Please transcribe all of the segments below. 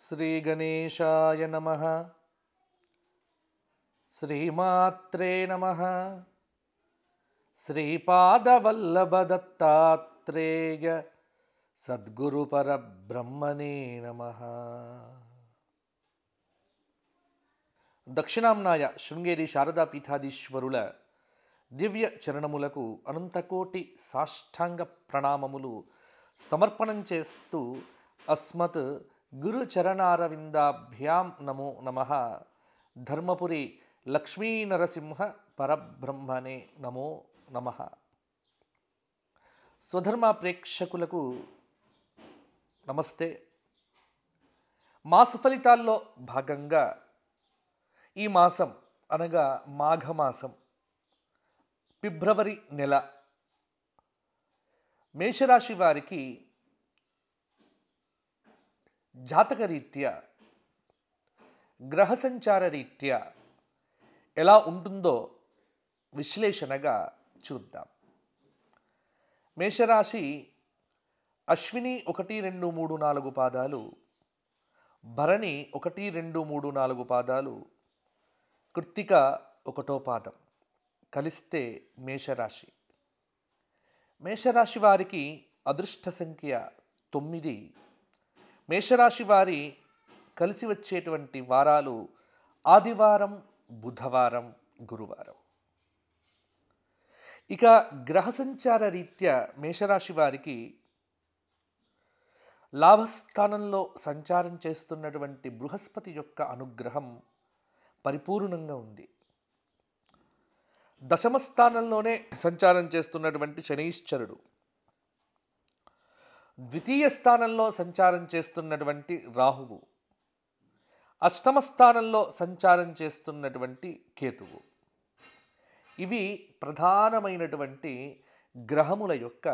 श्रीगणेशाय नमः श्रीमात्रे नमः श्रीपादवल्लभदत्तात्रेयसद्गुरुपरब्रह्मणे नमः దక్షిణాంనాయ శృంగేరి శారదాపీఠాధీశ్వరుల దివ్య చరణములకు అనంతకోటి సాష్టాంగ ప్రణామములు సమర్పణం చేస్తూ అస్మత్ గురుచరణారవిందాభ్యాం నమో నమ ధర్మపురి లక్ష్మీనరసింహ పరబ్రహ్మణే నమో నమ స్వధర్మ ప్రేక్షకులకు నమస్తే మాసు ఫలితాల్లో భాగంగా ఈ మాసం అనగా మాఘమాసం ఫిబ్రవరి నెల మేషరాశి వారికి జాతకరీత్యా గ్రహసంచార రీత్యా ఎలా ఉంటుందో విశ్లేషణగా చూద్దాం మేషరాశి అశ్విని ఒకటి రెండు మూడు నాలుగు పాదాలు భరణి ఒకటి రెండు మూడు నాలుగు పాదాలు కృత్తిక ఒకటో పాదం కలిస్తే మేషరాశి మేషరాశి వారికి అదృష్ట సంఖ్య తొమ్మిది మేషరాశి వారి కలిసి వచ్చేటువంటి వారాలు ఆదివారం బుధవారం గురువారం ఇక గ్రహ సంచార రీత్యా మేషరాశి వారికి లాభస్థానంలో సంచారం చేస్తున్నటువంటి బృహస్పతి యొక్క అనుగ్రహం పరిపూర్ణంగా ఉంది దశమ స్థానంలోనే సంచారం చేస్తున్నటువంటి శనీశ్వరుడు ద్వితీయ స్థానంలో సంచారం చేస్తున్నటువంటి రాహువు అష్టమ స్థానంలో సంచారం చేస్తున్నటువంటి కేతువు ఇవి ప్రధానమైనటువంటి గ్రహముల యొక్క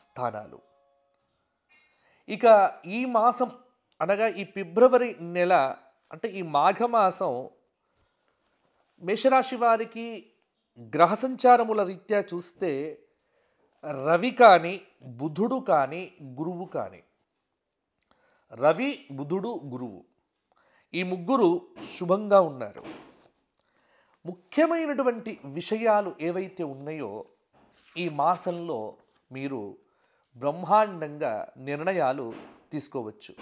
స్థానాలు ఇక ఈ మాసం అనగా ఈ ఫిబ్రవరి నెల అంటే ఈ మాఘమాసం మేషరాశి వారికి గ్రహ సంచారముల రీత్యా చూస్తే రవి కానీ బుధుడు కానీ గురువు కానీ రవి బుధుడు గురువు ఈ ముగ్గురు శుభంగా ఉన్నారు ముఖ్యమైనటువంటి విషయాలు ఏవైతే ఉన్నాయో ఈ మాసంలో మీరు బ్రహ్మాండంగా నిర్ణయాలు తీసుకోవచ్చు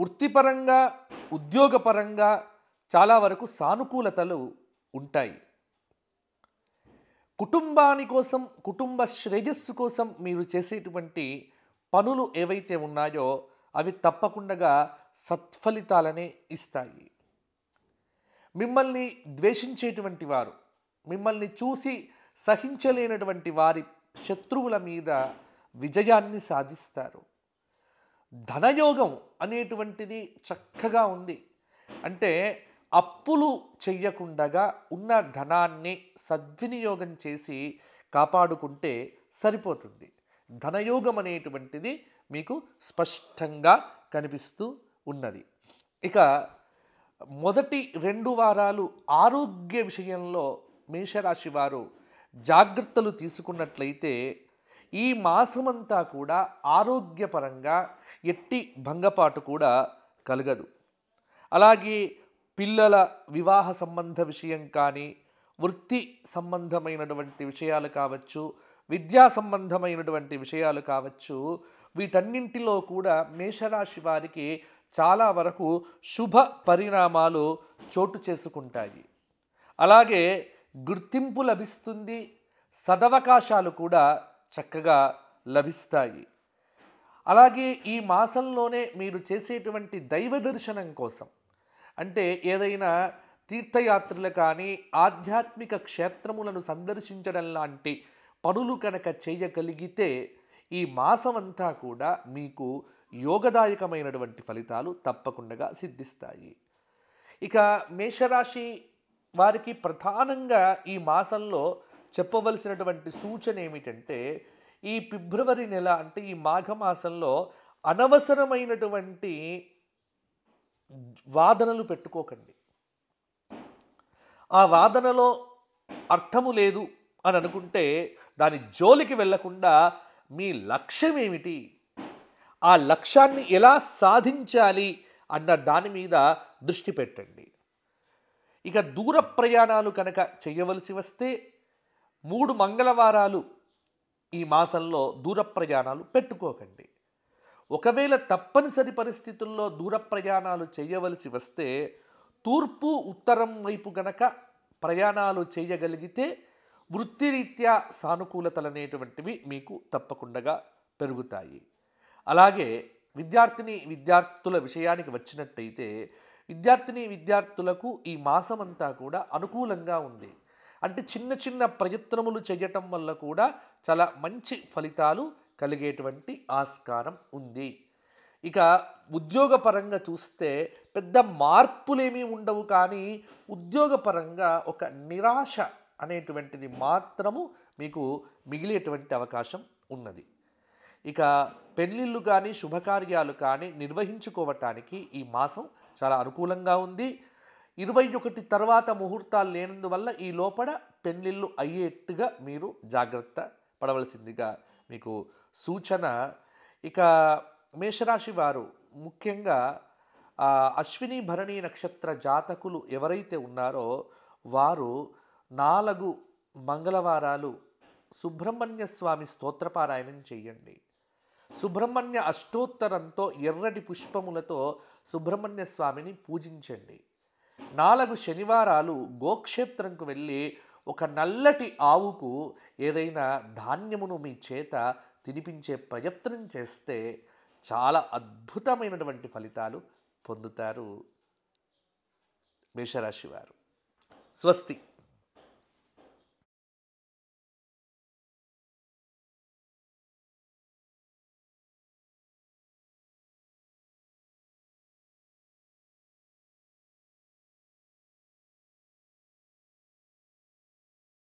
వృత్తిపరంగా ఉద్యోగపరంగా చాలా వరకు సానుకూలతలు ఉంటాయి కుటుంబాని కోసం కుటుంబ శ్రేయస్సు కోసం మీరు చేసేటువంటి పనులు ఏవైతే ఉన్నాయో అవి తప్పకుండా సత్ఫలితాలనే ఇస్తాయి మిమ్మల్ని ద్వేషించేటువంటి వారు మిమ్మల్ని చూసి సహించలేనటువంటి వారి శత్రువుల మీద విజయాన్ని సాధిస్తారు ధనయోగం అనేటువంటిది చక్కగా ఉంది అంటే అప్పులు చెయ్యకుండగా ఉన్న ధనాన్ని సద్వినియోగం చేసి కాపాడుకుంటే సరిపోతుంది ధనయోగం అనేటువంటిది మీకు స్పష్టంగా కనిపిస్తూ ఉన్నది ఇక మొదటి రెండు వారాలు ఆరోగ్య విషయంలో మేషరాశి వారు జాగ్రత్తలు తీసుకున్నట్లయితే ఈ మాసమంతా కూడా ఆరోగ్యపరంగా ఎట్టి భంగపాటు కూడా కలగదు అలాగే పిల్లల వివాహ సంబంధ విషయం కానీ వృత్తి సంబంధమైనటువంటి విషయాలు కావచ్చు విద్యా సంబంధమైనటువంటి విషయాలు కావచ్చు వీటన్నింటిలో కూడా మేషరాశి వారికి చాలా వరకు శుభ పరిణామాలు చోటు చేసుకుంటాయి అలాగే గుర్తింపు లభిస్తుంది సదవకాశాలు కూడా చక్కగా లభిస్తాయి అలాగే ఈ మాసంలోనే మీరు చేసేటువంటి దైవ దర్శనం కోసం అంటే ఏదైనా తీర్థయాత్రలు కానీ ఆధ్యాత్మిక క్షేత్రములను సందర్శించడం లాంటి పనులు కనుక చేయగలిగితే ఈ మాసం అంతా కూడా మీకు యోగదాయకమైనటువంటి ఫలితాలు తప్పకుండా సిద్ధిస్తాయి ఇక మేషరాశి వారికి ప్రధానంగా ఈ మాసంలో చెప్పవలసినటువంటి సూచన ఏమిటంటే ఈ ఫిబ్రవరి నెల అంటే ఈ మాఘమాసంలో అనవసరమైనటువంటి వాదనలు పెట్టుకోకండి ఆ వాదనలో అర్థము లేదు అని అనుకుంటే దాని జోలికి వెళ్లకుండా మీ లక్ష్యం ఏమిటి ఆ లక్ష్యాన్ని ఎలా సాధించాలి అన్న దాని మీద దృష్టి పెట్టండి ఇక దూర ప్రయాణాలు కనుక చేయవలసి వస్తే మూడు మంగళవారాలు ఈ మాసంలో దూర ప్రయాణాలు పెట్టుకోకండి ఒకవేళ తప్పనిసరి పరిస్థితుల్లో దూర ప్రయాణాలు చేయవలసి వస్తే తూర్పు ఉత్తరం వైపు గనక ప్రయాణాలు చేయగలిగితే వృత్తిరీత్యా సానుకూలతలు అనేటువంటివి మీకు తప్పకుండా పెరుగుతాయి అలాగే విద్యార్థిని విద్యార్థుల విషయానికి వచ్చినట్టయితే విద్యార్థిని విద్యార్థులకు ఈ మాసం అంతా కూడా అనుకూలంగా ఉంది అంటే చిన్న చిన్న ప్రయత్నములు చేయటం వల్ల కూడా చాలా మంచి ఫలితాలు కలిగేటువంటి ఆస్కారం ఉంది ఇక ఉద్యోగపరంగా చూస్తే పెద్ద మార్పులేమీ ఉండవు కానీ ఉద్యోగపరంగా ఒక నిరాశ అనేటువంటిది మాత్రము మీకు మిగిలేటువంటి అవకాశం ఉన్నది ఇక పెళ్ళిళ్ళు కానీ శుభకార్యాలు కానీ నిర్వహించుకోవటానికి ఈ మాసం చాలా అనుకూలంగా ఉంది ఇరవై ఒకటి తర్వాత ముహూర్తాలు లేనందువల్ల ఈ లోపల పెళ్ళిళ్ళు అయ్యేట్టుగా మీరు జాగ్రత్త పడవలసిందిగా మీకు సూచన ఇక మేషరాశి వారు ముఖ్యంగా అశ్విని భరణి నక్షత్ర జాతకులు ఎవరైతే ఉన్నారో వారు నాలుగు మంగళవారాలు సుబ్రహ్మణ్య స్వామి స్తోత్రపారాయణం చేయండి సుబ్రహ్మణ్య అష్టోత్తరంతో ఎర్రటి పుష్పములతో సుబ్రహ్మణ్య స్వామిని పూజించండి నాలుగు శనివారాలు గోక్షేత్రంకు వెళ్ళి ఒక నల్లటి ఆవుకు ఏదైనా ధాన్యమును మీ చేత తినిపించే ప్రయత్నం చేస్తే చాలా అద్భుతమైనటువంటి ఫలితాలు పొందుతారు మేషరాశి వారు స్వస్తి